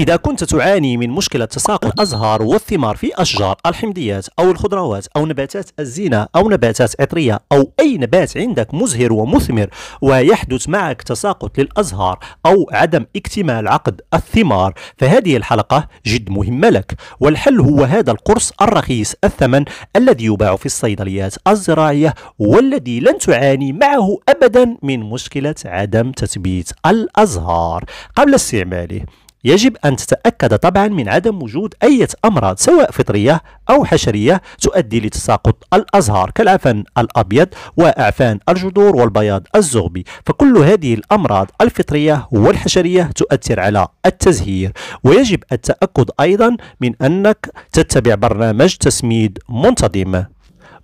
إذا كنت تعاني من مشكلة تساقط الأزهار والثمار في أشجار الحمضيات أو الخضروات أو نباتات الزينة أو نباتات عطرية أو أي نبات عندك مزهر ومثمر ويحدث معك تساقط للأزهار أو عدم اكتمال عقد الثمار فهذه الحلقة جد مهمة لك والحل هو هذا القرص الرخيص الثمن الذي يباع في الصيدليات الزراعية والذي لن تعاني معه أبدا من مشكلة عدم تثبيت الأزهار قبل استعماله يجب أن تتأكد طبعا من عدم وجود أي أمراض سواء فطرية أو حشرية تؤدي لتساقط الأزهار كالعفن الأبيض وأعفان الجذور والبياض الزغبي فكل هذه الأمراض الفطرية والحشرية تؤثر على التزهير ويجب التأكد أيضا من أنك تتبع برنامج تسميد منتظم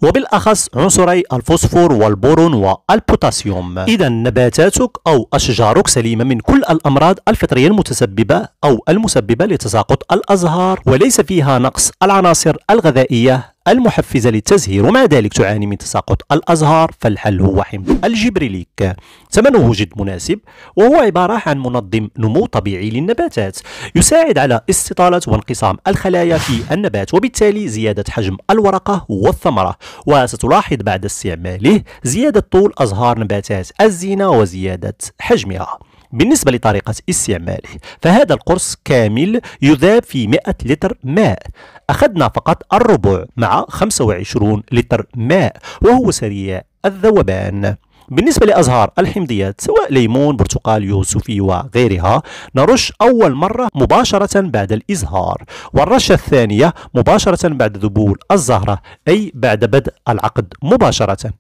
وبالأخص عنصري الفوسفور والبورون والبوتاسيوم إذا نباتاتك أو أشجارك سليمة من كل الأمراض الفطرية المتسببة أو المسببة لتساقط الأزهار وليس فيها نقص العناصر الغذائية المحفزة للتزهير ومع ذلك تعاني من تساقط الأزهار فالحل هو حمض الجبريليك ثمنه جد مناسب وهو عبارة عن منظم نمو طبيعي للنباتات يساعد على استطالة وانقسام الخلايا في النبات وبالتالي زيادة حجم الورقة والثمرة وستلاحظ بعد استعماله زيادة طول أزهار نباتات الزينة وزيادة حجمها بالنسبة لطريقة استعماله فهذا القرص كامل يذاب في 100 لتر ماء أخذنا فقط الربع مع 25 لتر ماء وهو سريع الذوبان بالنسبة لأزهار الحمضيات سواء ليمون برتقال يوسفي وغيرها نرش أول مرة مباشرة بعد الإزهار والرشة الثانية مباشرة بعد ذبول الزهرة أي بعد بدء العقد مباشرة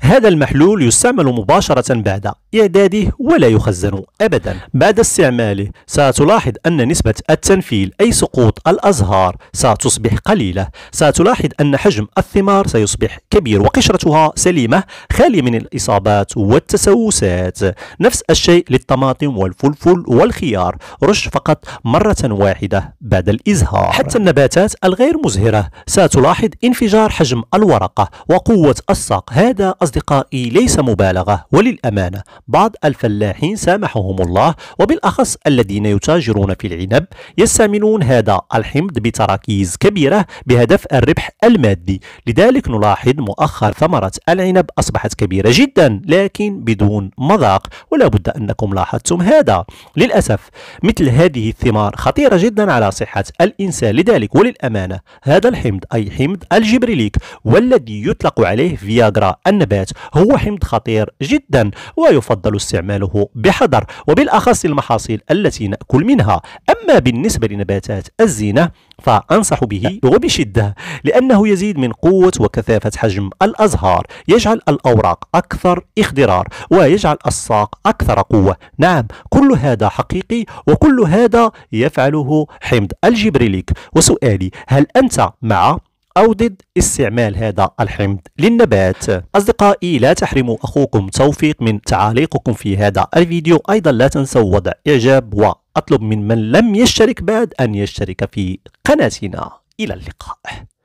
هذا المحلول يستعمل مباشرة بعد إعداده ولا يخزن أبدا بعد استعماله ستلاحظ أن نسبة التنفيل أي سقوط الأزهار ستصبح قليلة ستلاحظ أن حجم الثمار سيصبح كبير وقشرتها سليمة خالية من الإصابات والتسوسات نفس الشيء للطماطم والفلفل والخيار رش فقط مرة واحدة بعد الإزهار حتى النباتات الغير مزهرة ستلاحظ انفجار حجم الورقة وقوة الساق هذا أصدقائي ليس مبالغة وللأمانة بعض الفلاحين سامحهم الله وبالأخص الذين يتاجرون في العنب يستعملون هذا الحمض بتراكيز كبيرة بهدف الربح المادي لذلك نلاحظ مؤخر ثمرة العنب أصبحت كبيرة جدا لكن بدون مذاق ولا بد أنكم لاحظتم هذا للأسف مثل هذه الثمار خطيرة جدا على صحة الإنسان لذلك وللأمانة هذا الحمض أي حمض الجبريليك والذي يطلق عليه فياغرا النبات النبات هو حمض خطير جدا ويفضل استعماله بحذر وبالأخص المحاصيل التي نأكل منها أما بالنسبة لنباتات الزينة فأنصح به وبشدة لأنه يزيد من قوة وكثافة حجم الأزهار يجعل الأوراق أكثر إخضرار ويجعل الساق أكثر قوة نعم كل هذا حقيقي وكل هذا يفعله حمض الجبريليك وسؤالي هل أنت مع أو ضد استعمال هذا الحمض للنبات أصدقائي لا تحرموا أخوكم توفيق من تعليقكم في هذا الفيديو أيضا لا تنسوا وضع إعجاب وأطلب من من لم يشترك بعد أن يشترك في قناتنا إلى اللقاء